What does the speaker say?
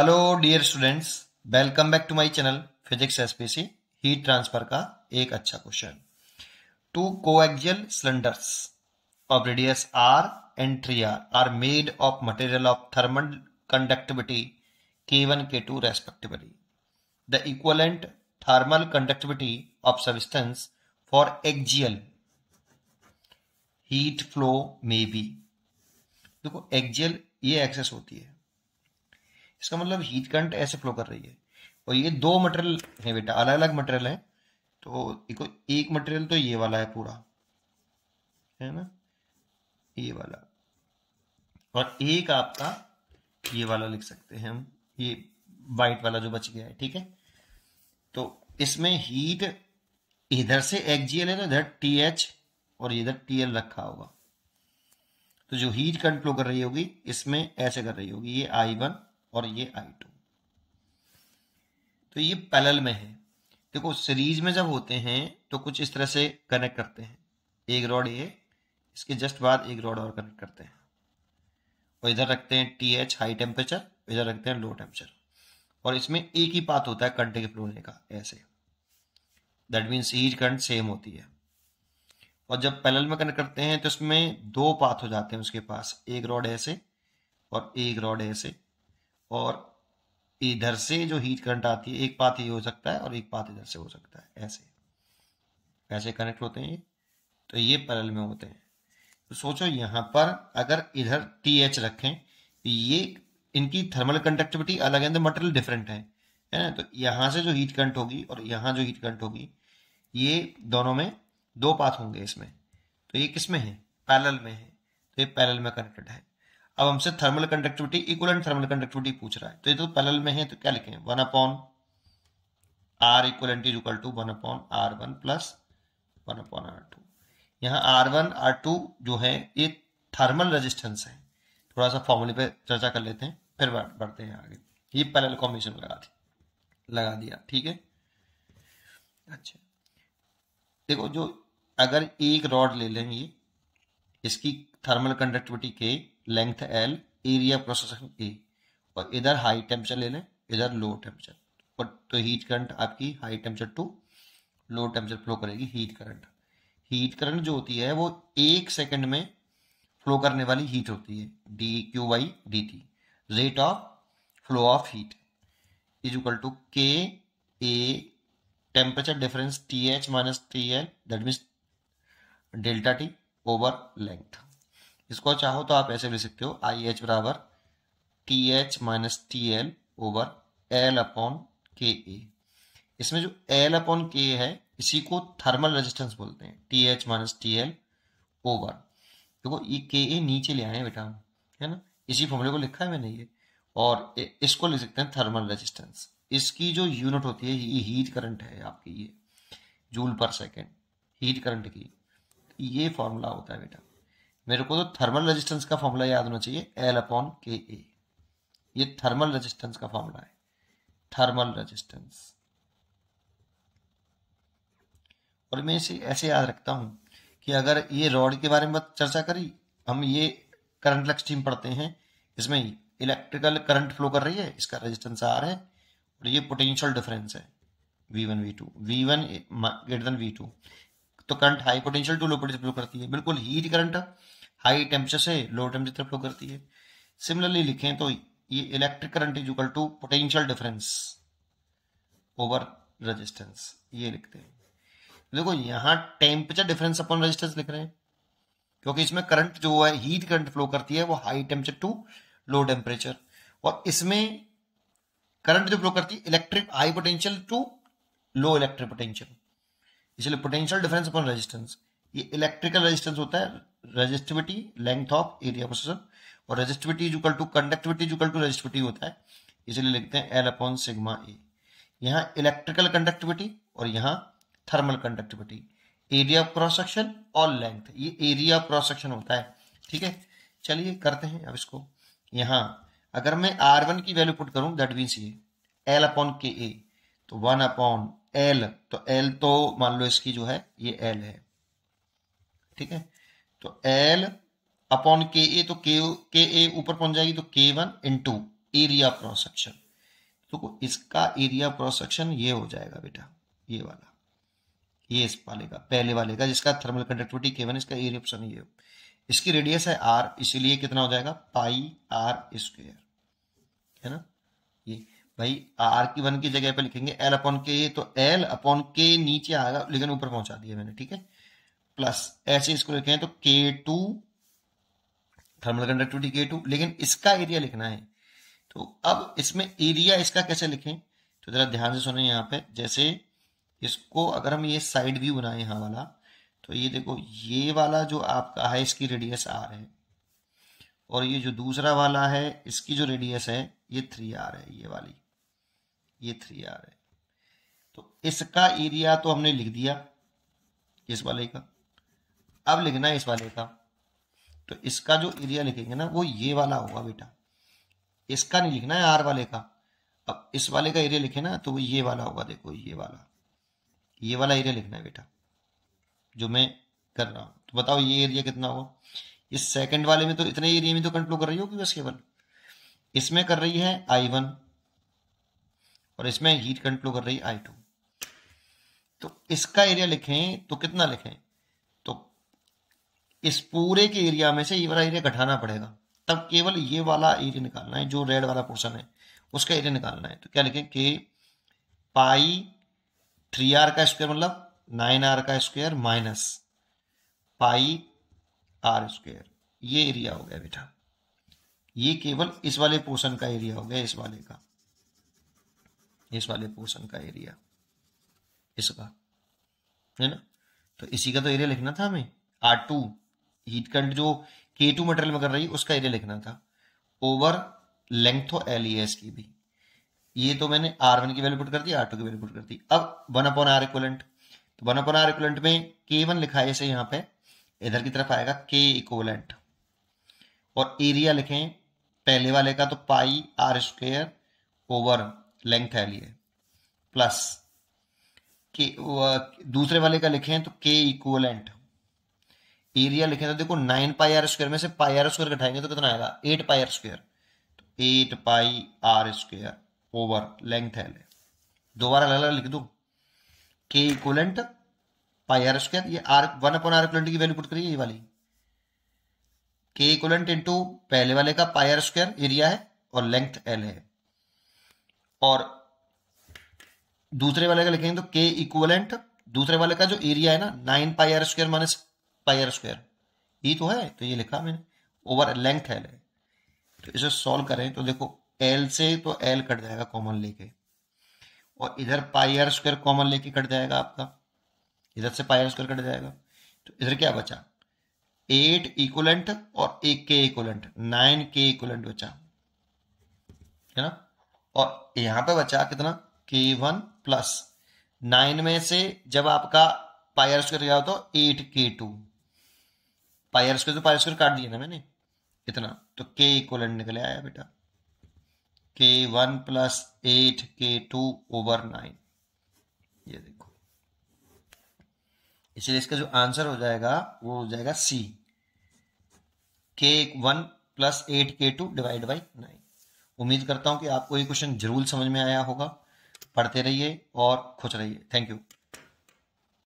Hello dear students welcome back to my channel physics SPC heat transfer का एक अच्छा question two coaxial cylinders of radius R and three R are made of material of thermal conductivity K one K two respectively the equivalent thermal conductivity of substance for axial heat flow may be देखो axial ये axis होती है इसका मतलब heat current ऐसे flow कर रही है और ये दो मटेरियल है बेटा अलग अलग मटेरियल है तो देखो एक मटेरियल तो ये वाला है पूरा है ना ये वाला और एक आपका ये वाला लिख सकते हैं हम ये वाइट वाला जो बच गया है ठीक है तो इसमें हीट इधर से एक्जीएल है तो इधर टी एच और इधर टी एल रखा होगा तो जो हीट कंट्रोल फ्लो कर रही होगी इसमें ऐसे कर रही होगी ये आई वन और ये आई टू तो ये पैलल में है देखो सीरीज में जब होते हैं तो कुछ इस तरह से कनेक्ट करते हैं एक रॉड ये इसके जस्ट बाद एक रॉड और कनेक्ट करते हैं और इधर रखते हैं टी एच हाई टेम्परेचर इधर रखते हैं लो टेम्परेचर और इसमें एक ही पाथ होता है करंट के फ्लो होने का ऐसे that mean each current same होती है और जब पैनल में कनेक्ट करते हैं तो इसमें दो पाथ हो जाते हैं उसके पास एक रॉड ऐसे और एक रॉड ऐसे और इधर से जो हीट करंट आती है एक पाथ ये हो सकता है और एक पाथ इधर से हो सकता है ऐसे ऐसे कनेक्ट होते हैं ये तो ये पैरल में होते हैं तो सोचो यहाँ पर अगर इधर टी एच रखें ये इनकी थर्मल कंडक्टिविटी अलग है मटेरियल डिफरेंट है है ना तो यहाँ से जो हीट करंट होगी और यहाँ जो हीट करंट होगी ये दोनों में दो पाथ होंगे इसमें तो ये किसमें है पैरल में है तो ये पैरल में कनेक्टेड है अब हमसे thermal conductivity equivalent thermal conductivity पूछ रहा है तो ये तो पैरेलल में है तो क्या लिखें one upon R equivalent is equal to one upon R one plus one upon R two यहाँ आर वन आर टू जो है ये थर्मल रेजिस्टेंस है थोड़ा सा फॉर्मूले पे चर्चा कर लेते हैं फिर बढ़ते हैं आगे ये पैरेलल कॉम्बिनेशन लगा दी लगा दिया ठीक है अच्छा देखो जो अगर एक रॉड ले लें ये इसकी thermal conductivity K length L area cross section A और इधर हाई टेम्परेचर ले लें इधर लो टेम्परेचर और तो हीट करंट आपकी high temperature to low temperature flow करेगी हीट करंट हीट करंट जो होती है वो एक सेकंड में फ्लो करने वाली हीट होती है D Q by D T rate of flow of heat is equal to K A temperature difference T H minus T L that means delta T over length इसको चाहो तो आप ऐसे ले लिख सकते हो आई एच बराबर T H minus T L over L upon K A इसमें जो एल अपॉन के है इसी को थर्मल रेजिस्टेंस बोलते हैं T H minus T L over देखो ये के ए नीचे ले आए बेटा है ना इसी फॉर्मूले को लिखा है मैंने ये और इसको लिख सकते हैं थर्मल रेजिस्टेंस इसकी जो यूनिट होती है ये हीट करंट है आपकी ये जूल पर सेकेंड हीट करंट की ये फॉर्मूला होता है बेटा मेरे को तो थर्मल रेजिस्टेंस का फॉर्मूला याद होना चाहिए एल अपॉन के ए ये थर्मल रेजिस्टेंस का फॉर्मूला है थर्मल रेजिस्टेंस और मैं इसे ऐसे याद रखता हूं कि अगर ये रॉड के बारे में चर्चा करी हम ये करंट लक्ष्टीम पढ़ते हैं इसमें इलेक्ट्रिकल करंट फ्लो कर रही है इसका रेजिस्टेंस आर है और ये पोटेंशियल डिफरेंस है V one V two V one greater than V two तो current high potential to low potential flow करती है बिल्कुल हीट करंट हाई टेम्परेचर से लो टेम्परेचर तरफ फ्लो करती है सिमिलरली लिखें तो ये electric current is equal to potential difference over resistance ये लिखते हैं देखो यहां टेम्परेचर डिफरेंस अपॉन रेजिस्टेंस लिख रहे हैं क्योंकि इसमें करंट जो है हीट करंट फ्लो करती है वो high temperature to low temperature और इसमें करंट जो फ्लो करती है electric high potential to low electric potential इसलिए पोटेंशियल डिफरेंस अपॉन रेजिस्टेंस ये इलेक्ट्रिकल रेजिस्टेंस होता है resistivity length of area possession और resistivity is equal to conductivity is equal to resistivity होता है इसलिए लिखते हैं एल अपॉन सिग्मा ए यहाँ इलेक्ट्रिकल कंडक्टिविटी और यहाँ thermal conductivity area of cross section और लेंथ ये एरिया ऑफ क्रॉस सेक्शन होता है ठीक है चलिए करते हैं अब इसको यहाँ अगर मैं आर वन की वैल्यू पुट करूँ दैट मीन्स ये एल अपॉन के ए तो वन अपॉन एल तो एल तो मान लो इसकी जो है ये एल है ठीक है तो एल अपॉन के ए तो के के ए ऊपर पहुंच जाएगी तो K one into area cross section तो इसका एरिया क्रॉस सेक्शन ये हो जाएगा बेटा ये वाला ये इस वाले का पहले वाले का जिसका थर्मल कंडक्टिविटी के वन इसका एरिया ऑप्शन ये इसकी रेडियस है आर इसीलिए कितना हो जाएगा पाई आर स्क्वेयर है ना ये भाई आर की वन की जगह पे लिखेंगे एल अपॉन के तो एल अपॉन के नीचे आएगा लेकिन ऊपर पहुंचा दिया मैंने ठीक है प्लस ऐसे इसको लिखे तो K two thermal conductivity K two लेकिन इसका एरिया लिखना है तो अब इसमें एरिया इसका कैसे लिखें तो जरा ध्यान से सुने यहाँ पे जैसे इसको अगर हम ये साइड व्यू बनाए यहाँ वाला तो ये देखो ये वाला जो आपका है इसकी रेडियस आर है और ये जो दूसरा वाला है इसकी जो रेडियस है ये थ्री आर है ये वाली ये थ्री आर है तो इसका एरिया तो हमने लिख दिया इस वाले का अब लिखना है इस वाले का तो इसका जो एरिया लिखेंगे ना वो ये वाला होगा बेटा इसका नहीं लिखना है आर वाले का अब इस वाले का एरिया लिखे ना तो वो ये वाला होगा देखो ये वाला ये वाला एरिया लिखना है बेटा जो मैं कर रहा हूं तो बताओ ये एरिया कितना होगा इस सेकंड वाले में तो इतने एरिया में तो कंट्रोल कर रही होगी बस केवल इसमें कर रही है आई वन और इसमें हीट करंट फ्लो कर रही आई टू तो इसका एरिया लिखें तो कितना लिखें तो इस पूरे के एरिया में से ये वाला एरिया घटाना पड़ेगा तब केवल ये वाला एरिया निकालना है जो रेड वाला पोर्शन है उसका एरिया निकालना है तो क्या लिखें कि पाई थ्री आर का स्क्वायर मतलब नाइन आर का square minus pi R square ये एरिया हो गया बेटा ये केवल इस वाले पोर्शन का एरिया हो गया इस वाले का इस वाले पोर्सन का एरिया इसका है ना तो इसी का तो एरिया लिखना था हमें आर टू हीट करंट जो के टू मटेरियल में कर रही है उसका एरिया लिखना था ओवर लेंथ एल एस की भी ये तो मैंने आर वन की वैल्यू पुट कर दी आर टू की वैल्यू पुट कर दी अब वन अपॉन आर इक्वलेंट तो वन अपॉन आर इक्वलेंट में के वन लिखा है इसे यहाँ पे इधर की तरफ आएगा के इक्वलेंट और एरिया लिखें पहले वाले का तो pi R square over length है लिए प्लस के दूसरे वाले का लिखे हैं तो के इक्वलेंट एरिया लिखे तो देखो नाइन पाई आर स्क्वायर में से पाई आर स्क्वायर घटाएंगे तो कितना आएगा एट पाई आर स्क्वायर तो eight pi R square over length है ले दोबारा अलग अलग लिख दो के इक्वलेंट पाई आर स्क्वायर ये R one upon R equivalent की वैल्यू पुट करिए ये वाली के इक्वलेंट इंटू पहले वाले का पाई आर स्क्वायर एरिया है और लेंथ एल है और दूसरे वाले का लिखेंगे तो के इक्वलेंट दूसरे वाले का जो एरिया है ना nine pi R square minus pi R square ये तो है तो ये लिखा मैंने ओवर लेंथ एल ले। तो इसे सॉल्व करें तो देखो एल से तो एल कट जाएगा कॉमन लेके और इधर पाई आर स्क्वायर कॉमन लेके कट जाएगा आपका इधर से पाई आर स्क्वायर कट जाएगा तो इधर क्या बचा एट इक्वलेंट और एक के इक्वलेंट नाइन के इक्वलेंट बचा है ना और यहां पे बचा कितना के वन प्लस नाइन में से जब आपका पायर स्क्वेयर गया तो eight K two pi R square तो पायर स्क्वेयर काट दिया ना मैंने इतना तो के इक्वल निकल आया बेटा K one plus eight K two over nine ये देखो इसलिए इसका जो आंसर हो जाएगा वो हो जाएगा C K one plus eight K two divide by nine उम्मीद करता हूँ कि आपको ये क्वेश्चन जरूर समझ में आया होगा पढ़ते रहिए और खुश रहिए थैंक यू